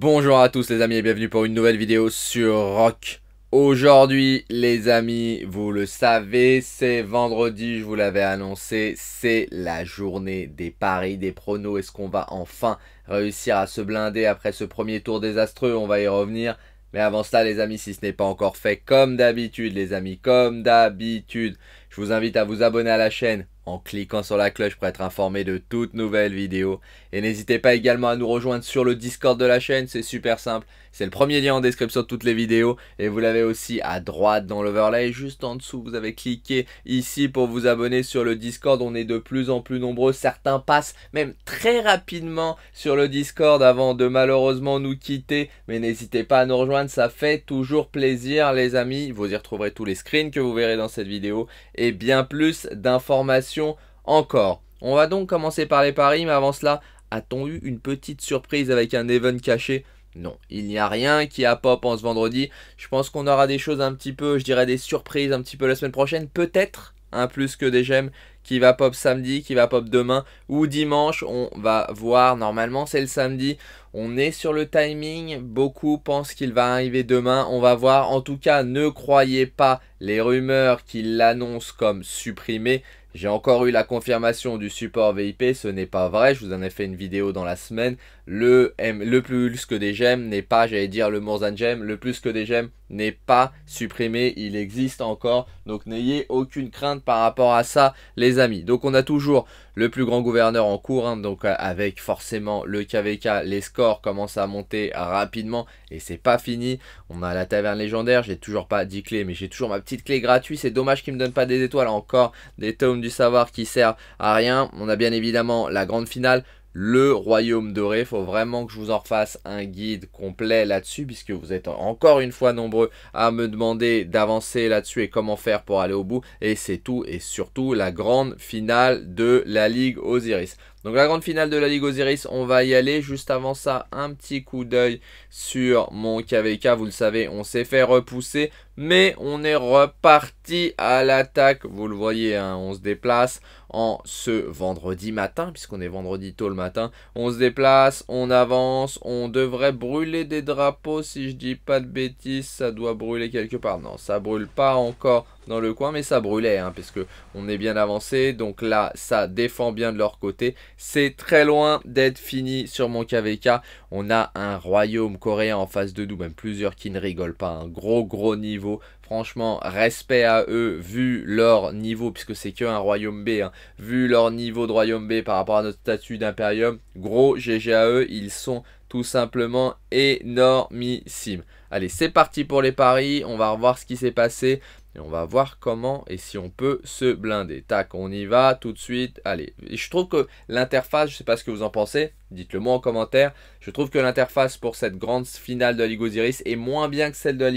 Bonjour à tous les amis et bienvenue pour une nouvelle vidéo sur Rock. Aujourd'hui les amis, vous le savez, c'est vendredi, je vous l'avais annoncé, c'est la journée des paris, des pronos. Est-ce qu'on va enfin réussir à se blinder après ce premier tour désastreux On va y revenir. Mais avant cela les amis, si ce n'est pas encore fait, comme d'habitude les amis, comme d'habitude, je vous invite à vous abonner à la chaîne, en cliquant sur la cloche pour être informé de toutes nouvelles vidéos. Et n'hésitez pas également à nous rejoindre sur le Discord de la chaîne, c'est super simple. C'est le premier lien en description de toutes les vidéos. Et vous l'avez aussi à droite dans l'overlay. Juste en dessous, vous avez cliqué ici pour vous abonner sur le Discord. On est de plus en plus nombreux. Certains passent même très rapidement sur le Discord avant de malheureusement nous quitter. Mais n'hésitez pas à nous rejoindre, ça fait toujours plaisir les amis. Vous y retrouverez tous les screens que vous verrez dans cette vidéo. Et bien plus d'informations encore. On va donc commencer par les paris, mais avant cela, a-t-on eu une petite surprise avec un event caché non, il n'y a rien qui a pop en ce vendredi. Je pense qu'on aura des choses un petit peu, je dirais des surprises un petit peu la semaine prochaine. Peut-être un plus que des gemmes qui va pop samedi, qui va pop demain ou dimanche. On va voir, normalement c'est le samedi. On est sur le timing, beaucoup pensent qu'il va arriver demain. On va voir, en tout cas ne croyez pas les rumeurs qui l'annoncent comme supprimé. J'ai encore eu la confirmation du support VIP, ce n'est pas vrai, je vous en ai fait une vidéo dans la semaine le, le plus que des gemmes n'est pas, j'allais dire le more than gem, le plus que des gemmes n'est pas supprimé, il existe encore. Donc n'ayez aucune crainte par rapport à ça, les amis. Donc on a toujours le plus grand gouverneur en cours, hein, donc euh, avec forcément le KVK, les scores commencent à monter rapidement et c'est pas fini. On a la taverne légendaire, j'ai toujours pas 10 clés, mais j'ai toujours ma petite clé gratuite. C'est dommage qu'ils me donne pas des étoiles, encore des tomes du savoir qui servent à rien. On a bien évidemment la grande finale le royaume doré. Il faut vraiment que je vous en fasse un guide complet là-dessus puisque vous êtes encore une fois nombreux à me demander d'avancer là-dessus et comment faire pour aller au bout. Et c'est tout et surtout la grande finale de la Ligue Osiris. Donc la grande finale de la Ligue Osiris, on va y aller. Juste avant ça, un petit coup d'œil sur mon KVK. Vous le savez, on s'est fait repousser. Mais on est reparti à l'attaque. Vous le voyez, hein, on se déplace en ce vendredi matin, puisqu'on est vendredi tôt le matin. On se déplace, on avance, on devrait brûler des drapeaux, si je dis pas de bêtises, ça doit brûler quelque part. Non, ça brûle pas encore dans le coin, mais ça brûlait, hein, on est bien avancé, donc là, ça défend bien de leur côté. C'est très loin d'être fini sur mon KVK. On a un royaume coréen en face de nous, même plusieurs qui ne rigolent pas. Un hein. gros, gros niveau Franchement, respect à eux, vu leur niveau, puisque c'est qu'un royaume B, hein. vu leur niveau de royaume B par rapport à notre statut d'impérium, gros GG à eux, ils sont tout simplement énormissimes. Allez, c'est parti pour les paris. On va revoir ce qui s'est passé. Et on va voir comment et si on peut se blinder. Tac, on y va tout de suite. Allez, je trouve que l'interface, je ne sais pas ce que vous en pensez, dites-le moi en commentaire. Je trouve que l'interface pour cette grande finale de la est moins bien que celle de la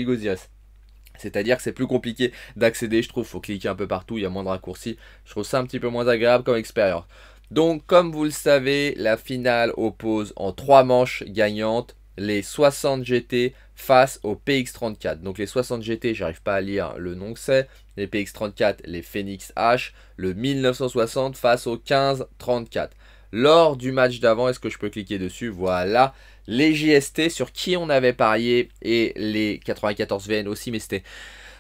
c'est-à-dire que c'est plus compliqué d'accéder, je trouve. Faut cliquer un peu partout, il y a moins de raccourcis. Je trouve ça un petit peu moins agréable comme expérience. Donc, comme vous le savez, la finale oppose en trois manches gagnantes les 60 GT face au PX34. Donc les 60 GT, j'arrive pas à lire le nom que c'est. Les PX34, les Phoenix H, le 1960 face au 1534 lors du match d'avant. Est-ce que je peux cliquer dessus Voilà les JST sur qui on avait parié et les 94 VN aussi, mais c'était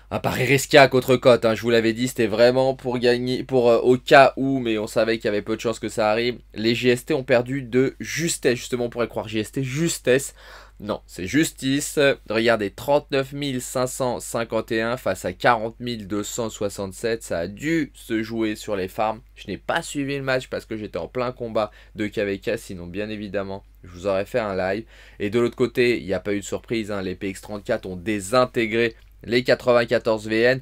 un pari risqué à contre-cote. Hein. je vous l'avais dit, c'était vraiment pour gagner, pour euh, au cas où, mais on savait qu'il y avait peu de chances que ça arrive. Les JST ont perdu de justesse, justement, on pourrait croire JST, justesse. Non, c'est justice. Regardez, 39 551 face à 40 267. Ça a dû se jouer sur les farms. Je n'ai pas suivi le match parce que j'étais en plein combat de KVK. Sinon, bien évidemment, je vous aurais fait un live. Et de l'autre côté, il n'y a pas eu de surprise. Hein. Les PX34 ont désintégré les 94 VN.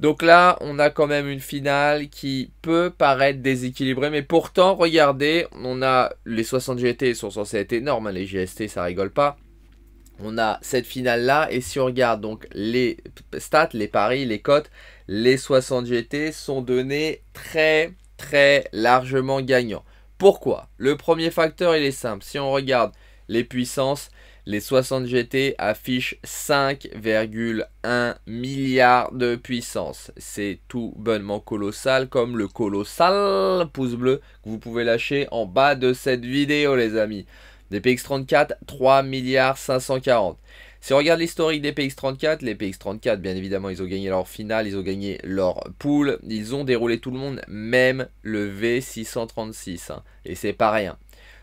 Donc là, on a quand même une finale qui peut paraître déséquilibrée, mais pourtant, regardez, on a les 60 GT sont censés être énormes, hein. les GST, ça rigole pas on a cette finale là et si on regarde donc les stats, les paris, les cotes, les 60 GT sont donnés très très largement gagnants. Pourquoi Le premier facteur il est simple, si on regarde les puissances, les 60 GT affichent 5,1 milliards de puissance. C'est tout bonnement colossal, comme le colossal pouce bleu que vous pouvez lâcher en bas de cette vidéo, les amis. Des px 34 3 milliards 540. Si on regarde l'historique des PX34, les PX34, bien évidemment, ils ont gagné leur finale, ils ont gagné leur pool, ils ont déroulé tout le monde, même le V636. Hein. et c'est pas rien.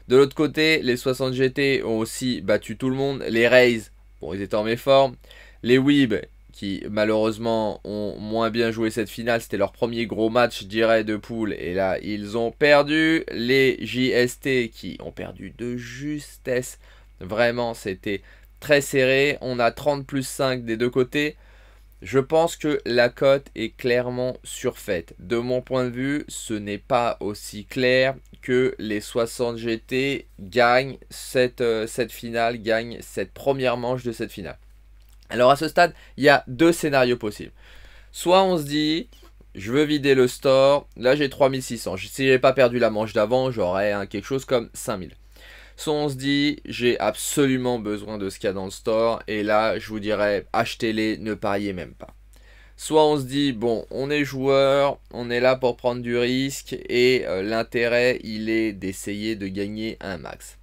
De l'autre côté, les 60 GT ont aussi battu tout le monde. Les Rays, bon, ils étaient en méforme. Les Weeb, qui malheureusement ont moins bien joué cette finale. C'était leur premier gros match, je dirais, de poule. Et là, ils ont perdu les JST qui ont perdu de justesse. Vraiment, c'était très serré. On a 30 plus 5 des deux côtés. Je pense que la cote est clairement surfaite. De mon point de vue, ce n'est pas aussi clair que les 60 GT gagnent cette, euh, cette finale, gagnent cette première manche de cette finale. Alors à ce stade, il y a deux scénarios possibles. Soit on se dit, je veux vider le store, là j'ai 3600. Si je n'ai pas perdu la manche d'avant, j'aurais hein, quelque chose comme 5000. Soit on se dit, j'ai absolument besoin de ce qu'il y a dans le store, et là je vous dirais, achetez-les, ne pariez même pas. Soit on se dit, bon, on est joueur, on est là pour prendre du risque, et euh, l'intérêt, il est d'essayer de gagner un max.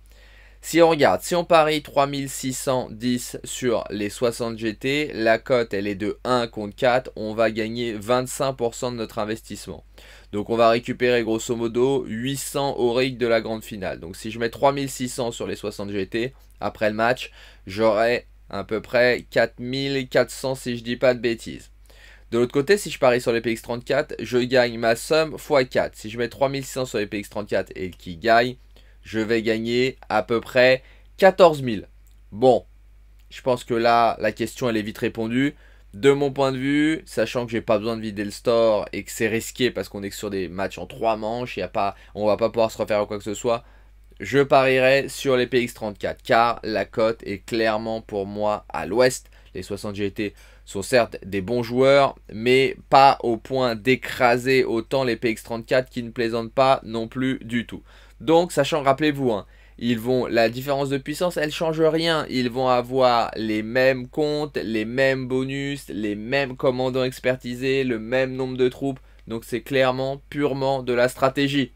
Si on regarde, si on parie 3610 sur les 60 GT, la cote elle est de 1 contre 4, on va gagner 25% de notre investissement. Donc on va récupérer grosso modo 800 au rig de la grande finale. Donc si je mets 3600 sur les 60 GT, après le match, j'aurai à peu près 4400 si je dis pas de bêtises. De l'autre côté, si je parie sur les PX34, je gagne ma somme x4. Si je mets 3600 sur les PX34 et qu'il gagne, je vais gagner à peu près 14 000. Bon, je pense que là, la question, elle est vite répondue. De mon point de vue, sachant que j'ai pas besoin de vider le store et que c'est risqué parce qu'on est sur des matchs en 3 manches, y a pas, on va pas pouvoir se refaire à quoi que ce soit, je parierais sur les PX34 car la cote est clairement pour moi à l'ouest. Les 60 GT sont certes des bons joueurs, mais pas au point d'écraser autant les PX34 qui ne plaisantent pas non plus du tout. Donc, sachant, rappelez-vous, hein, ils vont, la différence de puissance, elle ne change rien. Ils vont avoir les mêmes comptes, les mêmes bonus, les mêmes commandants expertisés, le même nombre de troupes. Donc, c'est clairement, purement de la stratégie.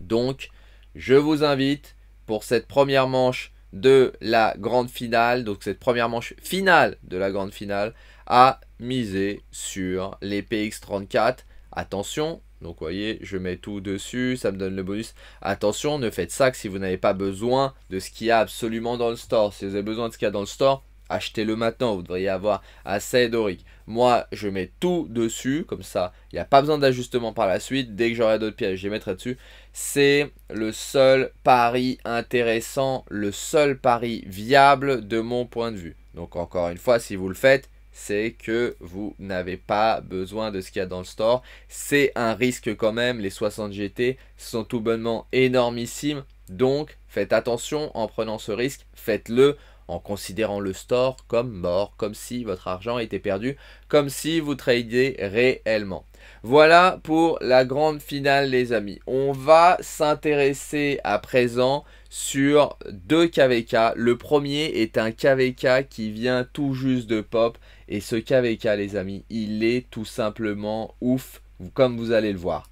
Donc, je vous invite pour cette première manche de la grande finale, donc cette première manche finale de la grande finale, à miser sur les PX34. Attention, donc vous voyez, je mets tout dessus, ça me donne le bonus. Attention, ne faites ça que si vous n'avez pas besoin de ce qu'il y a absolument dans le store. Si vous avez besoin de ce qu'il y a dans le store, achetez-le maintenant, vous devriez avoir assez d'oric. Moi, je mets tout dessus, comme ça, il n'y a pas besoin d'ajustement par la suite. Dès que j'aurai d'autres pièges, je les mettrai dessus. C'est le seul pari intéressant, le seul pari viable de mon point de vue. Donc encore une fois, si vous le faites, c'est que vous n'avez pas besoin de ce qu'il y a dans le store. C'est un risque quand même, les 60 GT sont tout bonnement énormissimes. Donc faites attention en prenant ce risque, faites-le en considérant le store comme mort, comme si votre argent était perdu, comme si vous tradiez réellement. Voilà pour la grande finale les amis. On va s'intéresser à présent sur deux KVK. Le premier est un KVK qui vient tout juste de pop et ce KVK, les amis, il est tout simplement ouf, comme vous allez le voir.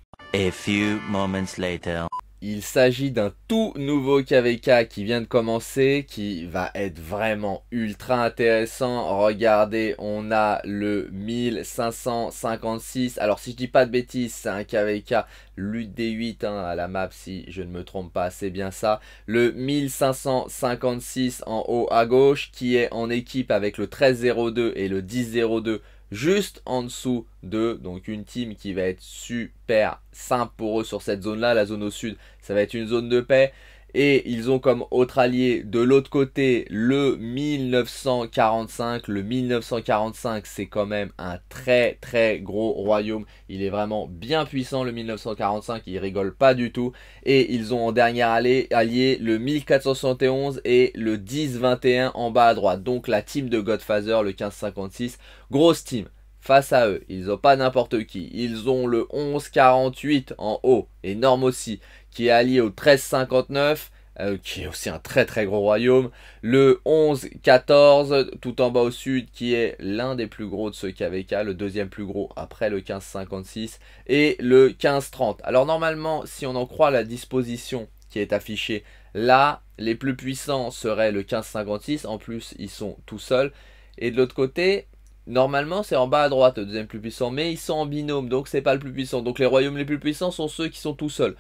few moments later. Il s'agit d'un tout nouveau KVK qui vient de commencer, qui va être vraiment ultra intéressant. Regardez, on a le 1556. Alors si je dis pas de bêtises, c'est un KVK lutte 8 hein, à la map si je ne me trompe pas, c'est bien ça. Le 1556 en haut à gauche qui est en équipe avec le 1302 et le 1002 juste en dessous de donc une team qui va être super simple pour eux sur cette zone là, la zone au sud ça va être une zone de paix et ils ont comme autre allié de l'autre côté le 1945. Le 1945, c'est quand même un très très gros royaume. Il est vraiment bien puissant le 1945, il rigole pas du tout. Et ils ont en dernière allié, allié le 1471 et le 1021 en bas à droite. Donc la team de Godfather, le 1556, grosse team face à eux. Ils ont pas n'importe qui. Ils ont le 1148 en haut, énorme aussi qui est allié au 1359, euh, qui est aussi un très très gros royaume. Le 1114 tout en bas au sud, qui est l'un des plus gros de ce KVK, le deuxième plus gros après le 15-56, et le 1530. Alors normalement, si on en croit la disposition qui est affichée là, les plus puissants seraient le 1556. en plus ils sont tout seuls. Et de l'autre côté, Normalement, c'est en bas à droite, le deuxième plus puissant, mais ils sont en binôme, donc c'est pas le plus puissant. Donc les royaumes les plus puissants sont ceux qui sont tout seuls.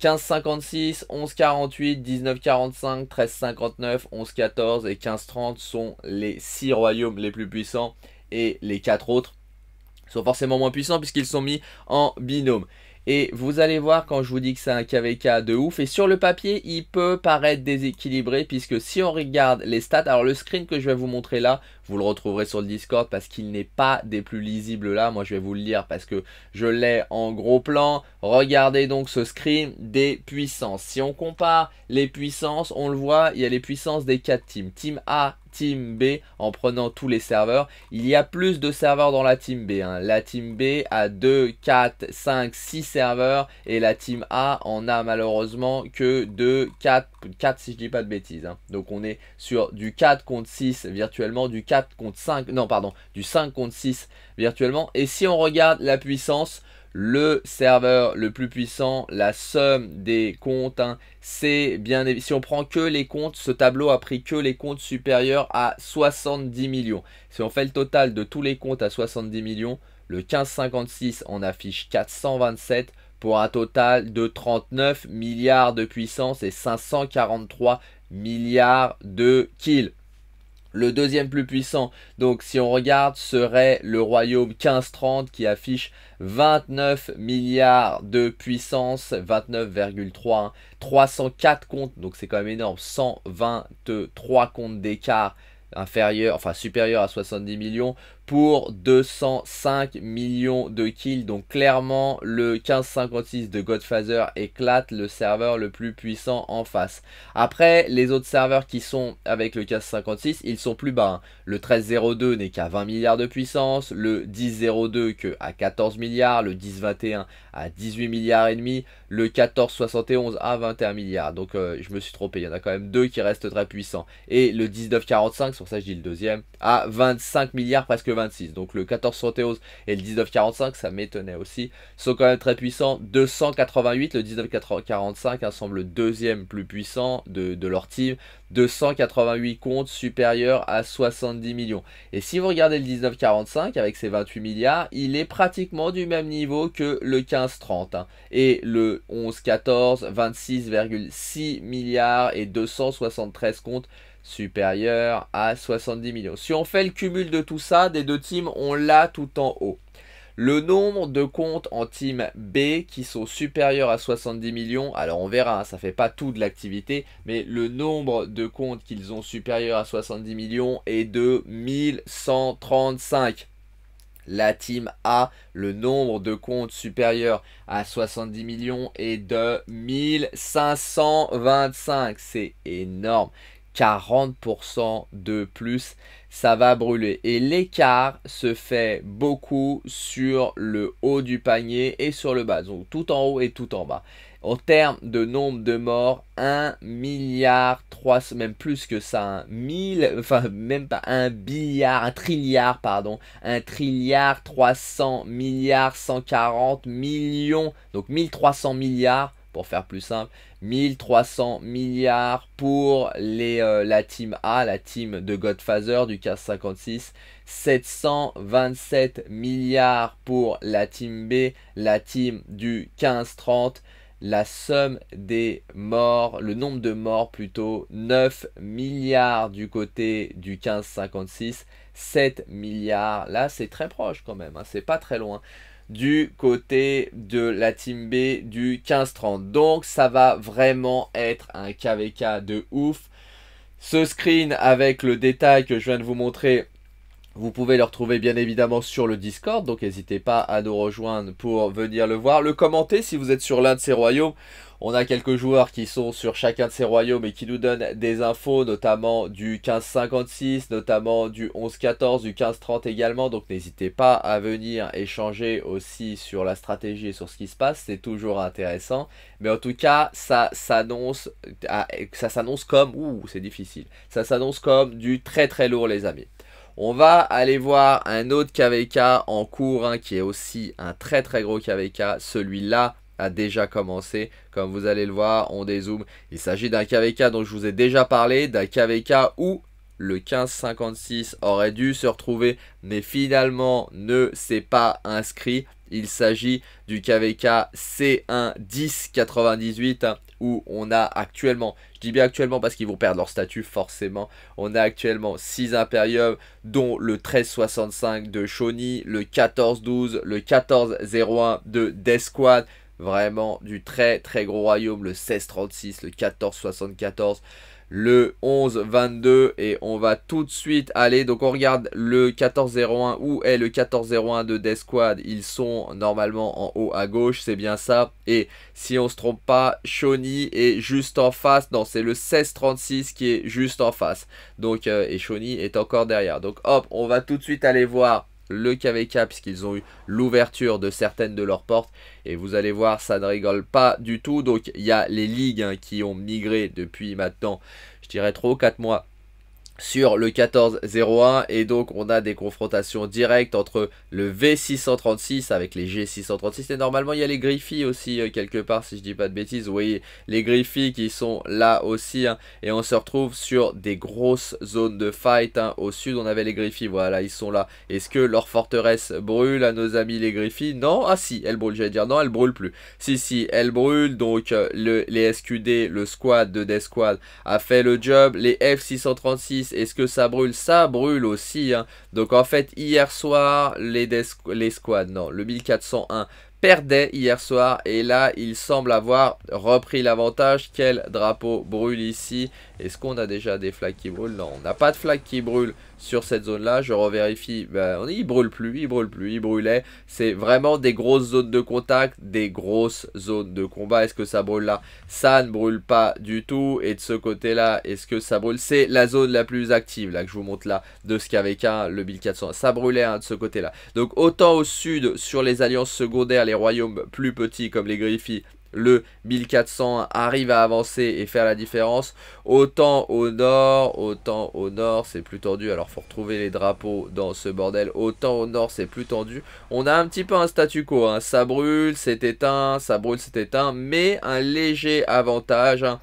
15-56, 11-48, 19-45, 13-59, 11-14 et 15-30 sont les 6 royaumes les plus puissants et les 4 autres sont forcément moins puissants puisqu'ils sont mis en binôme. Et vous allez voir quand je vous dis que c'est un KVK de ouf. Et sur le papier, il peut paraître déséquilibré puisque si on regarde les stats, alors le screen que je vais vous montrer là, vous le retrouverez sur le Discord parce qu'il n'est pas des plus lisibles là. Moi, je vais vous le lire parce que je l'ai en gros plan. Regardez donc ce screen des puissances. Si on compare les puissances, on le voit, il y a les puissances des 4 teams. Team A, Team B en prenant tous les serveurs. Il y a plus de serveurs dans la Team B. Hein. La Team B a 2, 4, 5, 6 serveurs et la Team A en a malheureusement que 2, 4, 4 si je dis pas de bêtises. Hein. Donc on est sur du 4 contre 6 virtuellement, du 4 compte contre 5, non pardon, du 5 contre 6 virtuellement. Et si on regarde la puissance, le serveur le plus puissant, la somme des comptes, hein, c'est bien si on prend que les comptes, ce tableau a pris que les comptes supérieurs à 70 millions. Si on fait le total de tous les comptes à 70 millions, le 1556 en affiche 427 pour un total de 39 milliards de puissance et 543 milliards de kills. Le deuxième plus puissant, donc si on regarde, serait le royaume 1530 qui affiche 29 milliards de puissance, 29,3, 304 hein. comptes, donc c'est quand même énorme, 123 comptes d'écart inférieur, enfin supérieur à 70 millions pour 205 millions de kills. Donc clairement, le 1556 de Godfather éclate le serveur le plus puissant en face. Après, les autres serveurs qui sont avec le 1556, ils sont plus bas. Hein. Le 1302 n'est qu'à 20 milliards de puissance, le 1002 que à 14 milliards, le 1021 à 18 milliards et demi, le 1471 à 21 milliards. Donc euh, je me suis trompé, il y en a quand même deux qui restent très puissants. Et le 1945, sur pour ça je dis le deuxième, à 25 milliards, presque 20 donc le 1471 et le 1945, ça m'étonnait aussi, sont quand même très puissants. 288, le 1945 hein, semble le deuxième plus puissant de, leur team. 288 comptes supérieurs à 70 millions. Et si vous regardez le 1945 avec ses 28 milliards, il est pratiquement du même niveau que le 1530 hein. et le 1114, 26,6 milliards et 273 comptes supérieur à 70 millions. Si on fait le cumul de tout ça, des deux teams, on l'a tout en haut. Le nombre de comptes en team B qui sont supérieurs à 70 millions, alors on verra, hein, ça ne fait pas tout de l'activité, mais le nombre de comptes qu'ils ont supérieurs à 70 millions est de 1135 la team A, le nombre de comptes supérieurs à 70 millions est de 1525. C'est énorme. 40% de plus, ça va brûler. Et l'écart se fait beaucoup sur le haut du panier et sur le bas, donc tout en haut et tout en bas. En termes de nombre de morts, 1 milliard 3, même plus que ça, 1000, enfin même pas 1 milliard, un trilliard, pardon, un trilliard 300 milliards 140 millions, donc 1300 milliards pour faire plus simple, 1300 milliards pour les, euh, la team A, la team de Godfather du 1556, 727 milliards pour la team B, la team du 1530, la somme des morts, le nombre de morts plutôt, 9 milliards du côté du 1556, 7 milliards, là c'est très proche quand même, hein, c'est pas très loin du côté de la team B du 15-30. Donc ça va vraiment être un KVK de ouf. Ce screen avec le détail que je viens de vous montrer vous pouvez le retrouver bien évidemment sur le Discord, donc n'hésitez pas à nous rejoindre pour venir le voir. Le commenter si vous êtes sur l'un de ces royaumes. On a quelques joueurs qui sont sur chacun de ces royaumes et qui nous donnent des infos, notamment du 15-56, notamment du 11-14, du 15-30 également. Donc n'hésitez pas à venir échanger aussi sur la stratégie et sur ce qui se passe, c'est toujours intéressant. Mais en tout cas, ça s'annonce, ah, ça s'annonce comme, ouh, c'est difficile. Ça s'annonce comme du très très lourd, les amis. On va aller voir un autre KVK en cours hein, qui est aussi un très très gros KVK. Celui-là a déjà commencé. Comme vous allez le voir, on dézoome. Il s'agit d'un KVK dont je vous ai déjà parlé, d'un KVK où le 1556 aurait dû se retrouver, mais finalement ne s'est pas inscrit. Il s'agit du KVK C1 1098 où on a actuellement je dis bien actuellement parce qu'ils vont perdre leur statut forcément. On a actuellement 6 Imperiums dont le 1365 de Shawnee, le 1412, le 1401 de Death Vraiment du très très gros royaume, le 1636, le 1474 le 11-22 et on va tout de suite aller. Donc on regarde le 14-01. Où est le 14-01 de Death Squad Ils sont normalement en haut à gauche, c'est bien ça. Et si on se trompe pas, Shawnee est juste en face. Non, c'est le 16-36 qui est juste en face. Donc, euh, et Shawnee est encore derrière. Donc hop, on va tout de suite aller voir le KVK puisqu'ils ont eu l'ouverture de certaines de leurs portes. Et vous allez voir, ça ne rigole pas du tout. Donc il y a les ligues hein, qui ont migré depuis maintenant, je dirais trop 4 mois sur le 14-01. et donc on a des confrontations directes entre le V636 avec les G636 et normalement il y a les Griffy aussi euh, quelque part si je dis pas de bêtises vous voyez les Griffy qui sont là aussi hein. et on se retrouve sur des grosses zones de fight hein, au sud on avait les Griffy voilà ils sont là est-ce que leur forteresse brûle à nos amis les Griffy non ah si elle brûle j'allais dire non elle brûle plus si si elle brûle donc euh, le, les SQD le squad de Death Squad a fait le job les F636 est-ce que ça brûle Ça brûle aussi. Hein. Donc en fait, hier soir, les, les squads, non, le 1401 perdait hier soir et là il semble avoir repris l'avantage. Quel drapeau brûle ici Est-ce qu'on a déjà des flaques qui brûlent Non, on n'a pas de flaques qui brûlent sur cette zone-là. Je revérifie, ben, il brûle plus, il brûle plus, il brûlait. C'est vraiment des grosses zones de contact, des grosses zones de combat. Est-ce que ça brûle là Ça ne brûle pas du tout. Et de ce côté-là, est-ce que ça brûle C'est la zone la plus active, là, que je vous montre là, de ce qu'avec un, le 1400. Ça brûlait hein, de ce côté-là. Donc autant au sud, sur les alliances secondaires, les royaumes plus petits comme les Griffiths, le 1400 arrive à avancer et faire la différence. Autant au nord, autant au nord, c'est plus tendu. Alors faut retrouver les drapeaux dans ce bordel. Autant au nord, c'est plus tendu. On a un petit peu un statu quo. Hein. Ça brûle, c'est éteint, ça brûle, c'est éteint. Mais un léger avantage. Hein.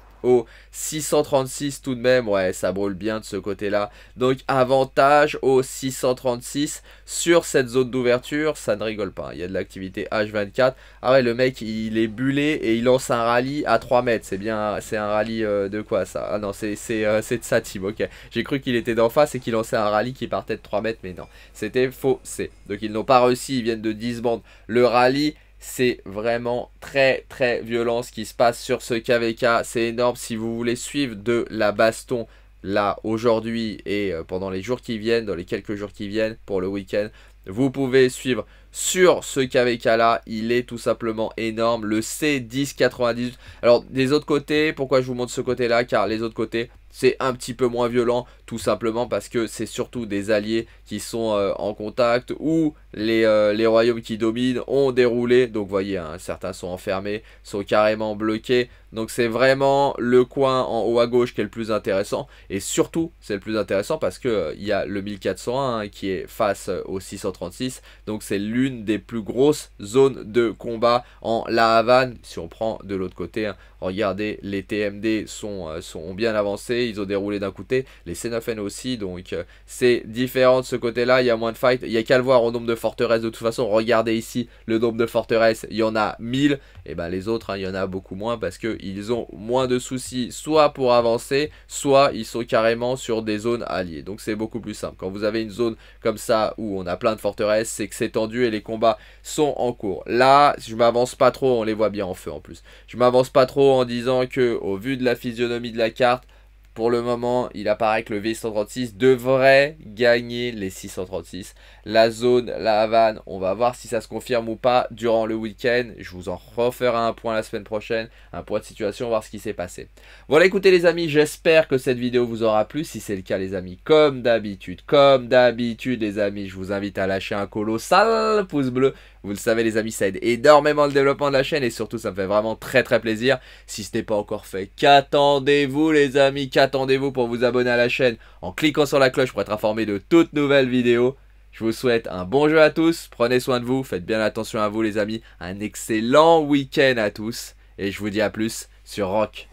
636 tout de même, ouais, ça brûle bien de ce côté-là. Donc avantage au 636 sur cette zone d'ouverture, ça ne rigole pas. Hein. Il y a de l'activité H24. Ah ouais, le mec, il est bulé et il lance un rallye à 3 mètres. C'est bien, c'est un rallye euh, de quoi ça Ah non, c'est euh, c'est de sa team, ok. J'ai cru qu'il était d'en face et qu'il lançait un rallye qui partait de 3 mètres, mais non. C'était faux, c'est. Donc ils n'ont pas réussi, ils viennent de 10 bandes. Le rallye c'est vraiment très très violent ce qui se passe sur ce KVK. C'est énorme. Si vous voulez suivre de la baston là aujourd'hui et euh, pendant les jours qui viennent, dans les quelques jours qui viennent pour le week-end, vous pouvez suivre sur ce KVK là, il est tout simplement énorme, le C1098. Alors des autres côtés, pourquoi je vous montre ce côté là Car les autres côtés, c'est un petit peu moins violent, tout simplement parce que c'est surtout des alliés qui sont euh, en contact ou les, euh, les, royaumes qui dominent ont déroulé. Donc vous voyez, hein, certains sont enfermés, sont carrément bloqués. Donc c'est vraiment le coin en haut à gauche qui est le plus intéressant. Et surtout, c'est le plus intéressant parce que euh, il y a le 1401 hein, qui est face au 636. Donc c'est l'une des plus grosses zones de combat en La Havane. Si on prend de l'autre côté, hein, regardez, les TMD sont, sont bien avancés. Ils ont déroulé d'un côté, les scénarios fait aussi. Donc euh, c'est différent de ce côté-là. Il y a moins de fights. Il y a qu'à le voir au nombre de forteresses. De toute façon, regardez ici le nombre de forteresses. Il y en a 1000. Et eh ben les autres, hein, il y en a beaucoup moins parce que ils ont moins de soucis soit pour avancer, soit ils sont carrément sur des zones alliées. Donc c'est beaucoup plus simple. Quand vous avez une zone comme ça où on a plein de forteresses, c'est que c'est tendu et les combats sont en cours. Là, je m'avance pas trop. On les voit bien en feu en plus. Je m'avance pas trop en disant que au vu de la physionomie de la carte, pour le moment, il apparaît que le v 136 devrait gagner les 636. La zone, la Havane, on va voir si ça se confirme ou pas durant le week-end. Je vous en referai un point la semaine prochaine, un point de situation, voir ce qui s'est passé. Voilà, écoutez les amis, j'espère que cette vidéo vous aura plu. Si c'est le cas les amis, comme d'habitude, comme d'habitude les amis, je vous invite à lâcher un colossal pouce bleu vous le savez les amis, ça aide énormément le développement de la chaîne et surtout ça me fait vraiment très très plaisir. Si ce n'est pas encore fait, qu'attendez-vous les amis Qu'attendez-vous pour vous abonner à la chaîne en cliquant sur la cloche pour être informé de toutes nouvelles vidéos je vous souhaite un bon jeu à tous, prenez soin de vous, faites bien attention à vous les amis, un excellent week-end à tous, et je vous dis à plus sur Rock.